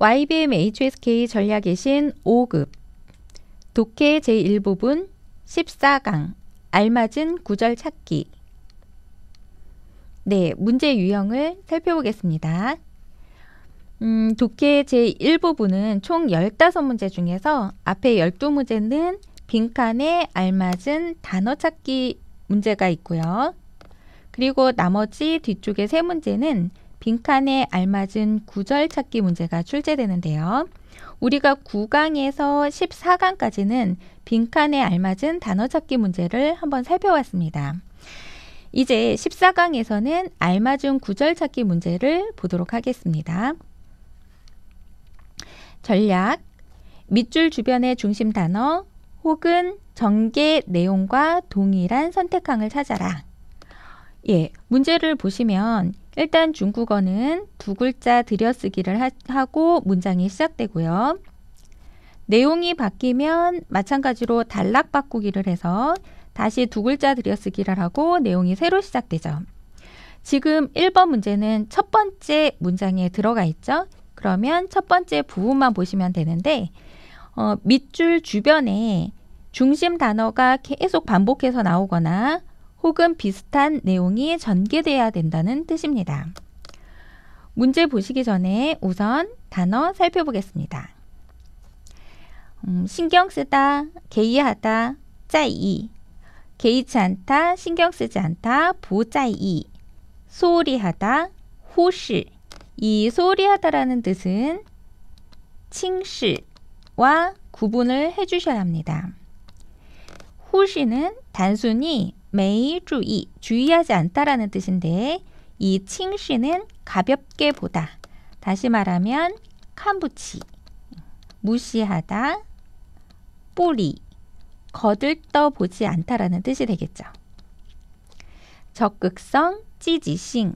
YBM HSK 전략이신 5급 독해 제1부분 14강 알맞은 구절 찾기 네, 문제 유형을 살펴보겠습니다. 음, 독해 제1부분은 총 15문제 중에서 앞에 12문제는 빈칸에 알맞은 단어 찾기 문제가 있고요. 그리고 나머지 뒤쪽에세 문제는 빈칸에 알맞은 구절 찾기 문제가 출제되는데요. 우리가 9강에서 14강까지는 빈칸에 알맞은 단어 찾기 문제를 한번 살펴봤습니다. 이제 14강에서는 알맞은 구절 찾기 문제를 보도록 하겠습니다. 전략, 밑줄 주변의 중심 단어 혹은 전개 내용과 동일한 선택항을 찾아라. 예, 문제를 보시면 일단 중국어는 두 글자 들여쓰기를 하, 하고 문장이 시작되고요. 내용이 바뀌면 마찬가지로 단락 바꾸기를 해서 다시 두 글자 들여쓰기를 하고 내용이 새로 시작되죠. 지금 1번 문제는 첫 번째 문장에 들어가 있죠. 그러면 첫 번째 부분만 보시면 되는데 어, 밑줄 주변에 중심 단어가 계속 반복해서 나오거나 혹은 비슷한 내용이 전개돼야 된다는 뜻입니다. 문제 보시기 전에 우선 단어 살펴보겠습니다. 음, 신경 쓰다, 개의하다, 짜이, 개의치 않다, 신경 쓰지 않다, 보짜이, 소리하다 호시. 이소리하다라는 뜻은 칭시와 구분을 해주셔야 합니다. 호시는 단순히 매주의, 주의하지 않다라는 뜻인데 이 칭시는 가볍게 보다. 다시 말하면 캄부치, 무시하다, 뿌리, 거들떠 보지 않다라는 뜻이 되겠죠. 적극성, 찌지싱,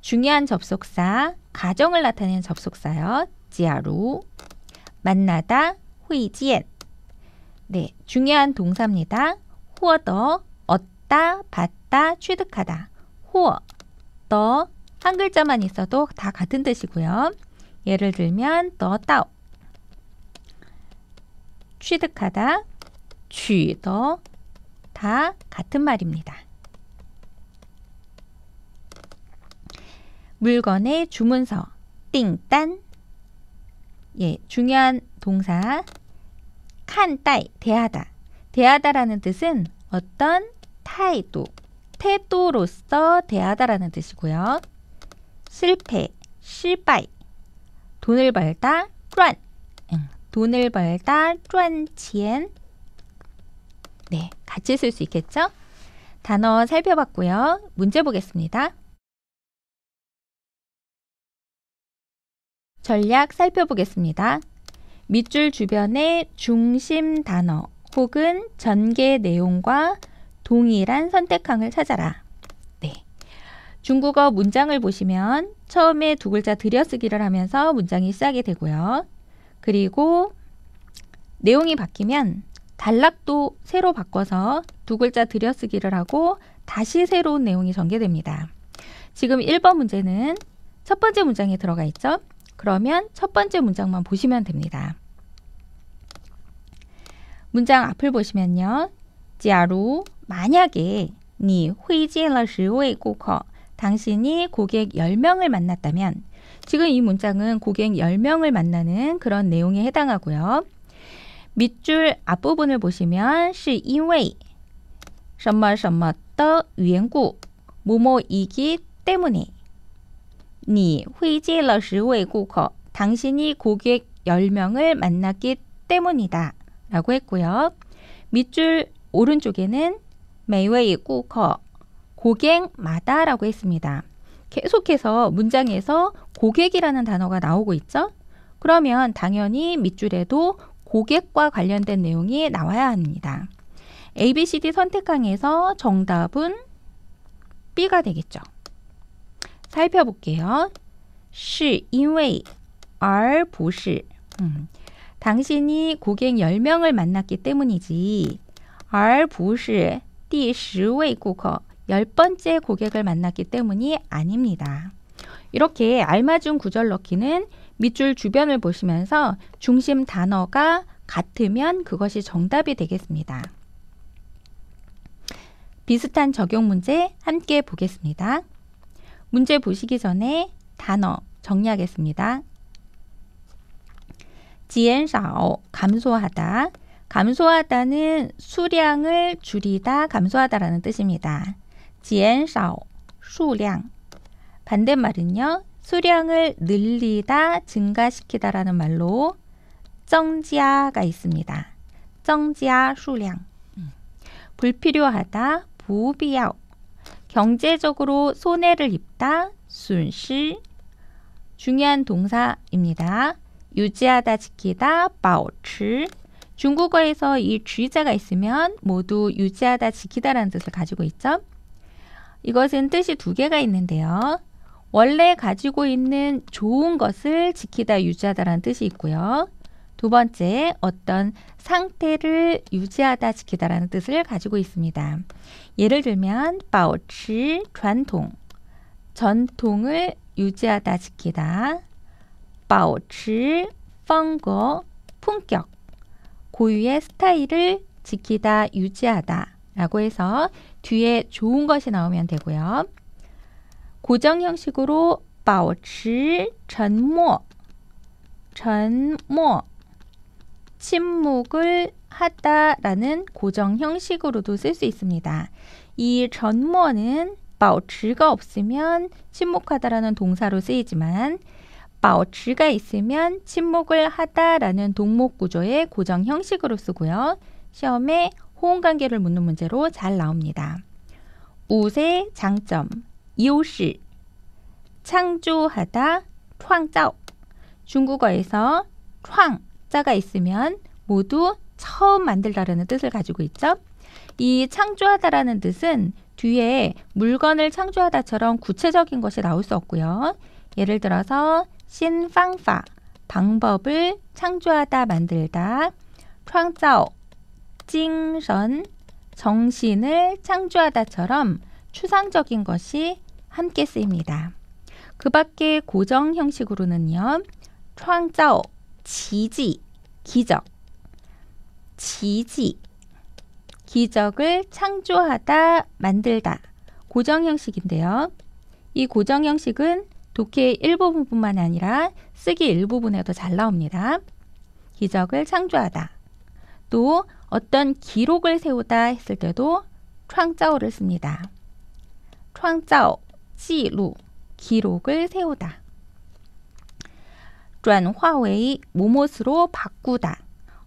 중요한 접속사, 가정을 나타내는 접속사요. 지하루, 만나다, 후이지엔. 네, 중요한 동사입니다. 후어더, 얻다, 받다, 취득하다. 호어, 더, 한 글자만 있어도 다 같은 뜻이고요. 예를 들면 더 따오 취득하다, 취더 다 같은 말입니다. 물건의 주문서 띵딴 예, 중요한 동사 칸따이 대하다 대하다라는 뜻은 어떤 타이도, 태도로서 대하다라는 뜻이고요. 실패, 실패. 돈을 벌다, 赚. 돈을 벌다, 赚钱. 네, 같이 쓸 수 있겠죠? 단어 살펴봤고요. 문제 보겠습니다. 전략 살펴보겠습니다. 밑줄 주변의 중심 단어 혹은 전개 내용과 동일한 선택항을 찾아라. 네. 중국어 문장을 보시면 처음에 두 글자 들여쓰기를 하면서 문장이 시작이 되고요. 그리고 내용이 바뀌면 단락도 새로 바꿔서 두 글자 들여쓰기를 하고 다시 새로운 내용이 전개됩니다. 지금 1번 문제는 첫 번째 문장에 들어가 있죠? 그러면 첫 번째 문장만 보시면 됩니다. 문장 앞을 보시면요. 假如만약에 니 회지라 시웨이 고커 당신이 고객 10명을 만났다면 지금 이 문장은 고객 10명을 만나는 그런 내용에 해당하고요. 밑줄 앞부분을 보시면 是因为什么什么的缘故 뭐뭐이기 때문에 你会见了十位顾客 당신이 고객 10명을 만났기 때문이다 라고 했고요. 밑줄 오른쪽에는 매웨이 꾸커 고객마다라고 했습니다. 계속해서 문장에서 고객이라는 단어가 나오고 있죠? 그러면 당연히 밑줄에도 고객과 관련된 내용이 나와야 합니다. ABCD 선택항에서 정답은 B가 되겠죠. 살펴볼게요. 是因为而不是 음, 당신이 고객 10명을 만났기 때문이지 而 부시 第十位顧客,열 번째 고객을 만났기 때문이 아닙니다. 이렇게 알맞은 구절 넣기는 밑줄 주변을 보시면서 중심 단어가 같으면 그것이 정답이 되겠습니다. 비슷한 적용 문제 함께 보겠습니다. 문제 보시기 전에 단어 정리하겠습니다. 지엔少 감소하다 감소하다는 수량을 줄이다, 감소하다라는 뜻입니다. 减少 수량. 반대말은요. 수량을 늘리다, 증가시키다라는 말로 정지아가 있습니다. 정지아 수량. 불필요하다, 부비야 경제적으로 손해를 입다, 순시. 중요한 동사입니다. 유지하다, 지키다, 保持. 중국어에서 이 쥐자가 있으면 모두 유지하다 지키다라는 뜻을 가지고 있죠. 이것은 뜻이 두 개가 있는데요. 원래 가지고 있는 좋은 것을 지키다 유지하다라는 뜻이 있고요. 두 번째, 어떤 상태를 유지하다 지키다라는 뜻을 가지고 있습니다. 예를 들면, 保持 전통, 전통을 유지하다 지키다, 保持 펑거, 품격, 고유의 스타일을 지키다, 유지하다 라고 해서 뒤에 좋은 것이 나오면 되고요. 고정 형식으로 保持沉默,沉默, 침묵을 하다라는 고정 형식으로도 쓸 수 있습니다. 이 전모는 保持가 없으면 침묵하다라는 동사로 쓰이지만 바 어치가 있으면 침묵을 하다라는 동목 구조의 고정 형식으로 쓰고요. 시험에 호응 관계를 묻는 문제로 잘 나옵니다. 우세 장점, 요시, 창조하다, 창造. 중국어에서 창자가 있으면 모두 처음 만들다라는 뜻을 가지고 있죠. 이 창조하다라는 뜻은 뒤에 물건을 창조하다처럼 구체적인 것이 나올 수 없고요. 예를 들어서 신방파 방법을 창조하다 만들다 창造 징선 정신을 창조하다처럼 추상적인 것이 함께 쓰입니다. 그 밖에 고정 형식으로는요. 창造 지지 기적 지지 기적을 창조하다 만들다 고정 형식인데요. 이 고정 형식은 독해의 일부분뿐만 아니라 쓰기 일부분에도 잘 나옵니다. 기적을 창조하다. 또 어떤 기록을 세우다 했을 때도 창자오를 씁니다. 창자오, 지루 기록을 세우다. 전화웨이, 모모스로 바꾸다.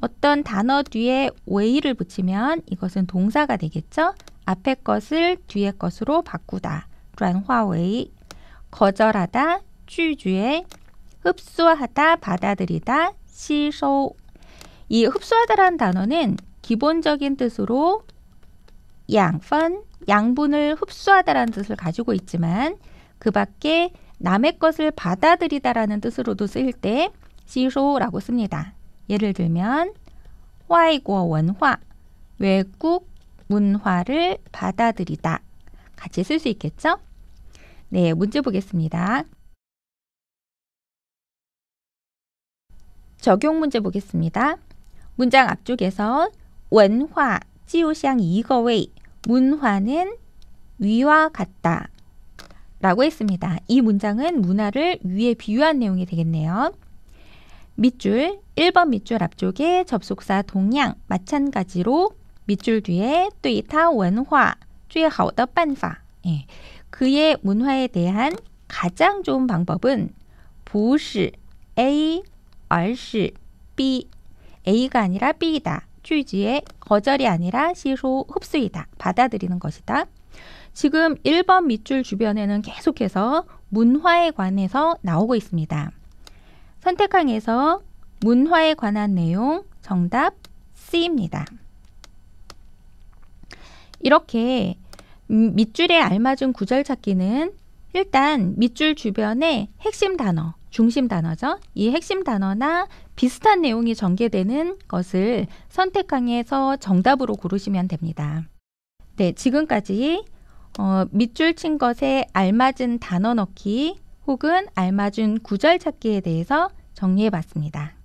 어떤 단어 뒤에 웨이를 붙이면 이것은 동사가 되겠죠? 앞에 것을 뒤에 것으로 바꾸다. 전화웨이. 거절하다, 쥐쥐에 흡수하다, 받아들이다, 시소. 이 흡수하다라는 단어는 기본적인 뜻으로 양펀, 양분을 흡수하다라는 뜻을 가지고 있지만 그 밖에 남의 것을 받아들이다라는 뜻으로도 쓰일 때 시소라고 씁니다. 예를 들면 와이고 원화, 외국 문화를 받아들이다 같이 쓸 수 있겠죠? 네, 문제 보겠습니다. 적용 문제 보겠습니다. 문장 앞쪽에서 원화, 지우샹 이거웨이, 문화는 위와 같다. 라고 했습니다. 이 문장은 문화를 위에 비유한 내용이 되겠네요. 밑줄, 1번 밑줄 앞쪽에 접속사 동양, 마찬가지로 밑줄 뒤에 对他文化最好的办法 예, 그의 문화에 대한 가장 좋은 방법은 不是 A, 而是 B, A가 아니라 B이다. 주지의 거절이 아니라 시소 흡수이다. 받아들이는 것이다. 지금 1번 밑줄 주변에는 계속해서 문화에 관해서 나오고 있습니다. 선택항에서 문화에 관한 내용 정답 C입니다. 이렇게 음, 밑줄에 알맞은 구절 찾기는 일단 밑줄 주변에 핵심 단어, 중심 단어죠. 이 핵심 단어나 비슷한 내용이 전개되는 것을 선택항에서 정답으로 고르시면 됩니다. 네, 지금까지 어, 밑줄 친 것에 알맞은 단어 넣기 혹은 알맞은 구절 찾기에 대해서 정리해 봤습니다.